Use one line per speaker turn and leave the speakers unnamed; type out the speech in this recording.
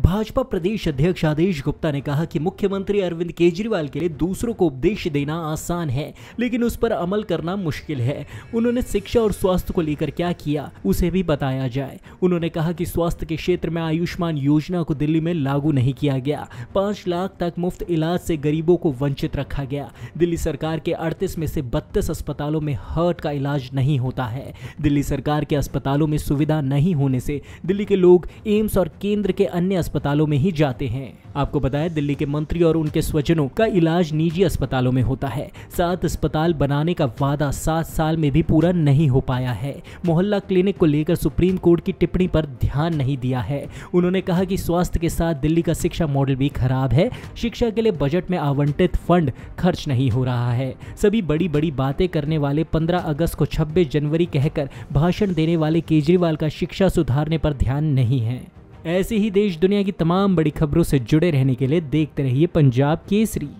भाजपा प्रदेश अध्यक्ष आदेश गुप्ता ने कहा कि मुख्यमंत्री अरविंद केजरीवाल के लिए दूसरों को उपदेश देना आसान है लेकिन उस पर अमल करना मुश्किल है उन्होंने शिक्षा और स्वास्थ्य को लेकर क्या किया उसे भी बताया जाए उन्होंने कहा कि स्वास्थ्य के क्षेत्र में आयुष्मान योजना को दिल्ली में लागू नहीं किया गया पांच लाख तक मुफ्त इलाज से गरीबों को वंचित रखा गया दिल्ली सरकार के अड़तीस में से बत्तीस अस्पतालों में हर्ट का इलाज नहीं होता है दिल्ली सरकार के अस्पतालों में सुविधा नहीं होने से दिल्ली के लोग एम्स और केंद्र के अन्य अस्पतालों में ही जाते हैं आपको बताया दिल्ली के मंत्री और उनके स्वजनों का इलाज निजी अस्पतालों में होता है सात अस्पताल बनाने का वादा सात साल में भी पूरा नहीं हो पाया है मोहल्ला क्लिनिक को लेकर सुप्रीम कोर्ट की टिप्पणी पर ध्यान नहीं दिया है उन्होंने कहा कि स्वास्थ्य के साथ दिल्ली का शिक्षा मॉडल भी खराब है शिक्षा के लिए बजट में आवंटित फंड खर्च नहीं हो रहा है सभी बड़ी बड़ी बातें करने वाले पंद्रह अगस्त को छब्बीस जनवरी कहकर भाषण देने वाले केजरीवाल का शिक्षा सुधारने पर ध्यान नहीं है ऐसे ही देश दुनिया की तमाम बड़ी खबरों से जुड़े रहने के लिए देखते रहिए पंजाब केसरी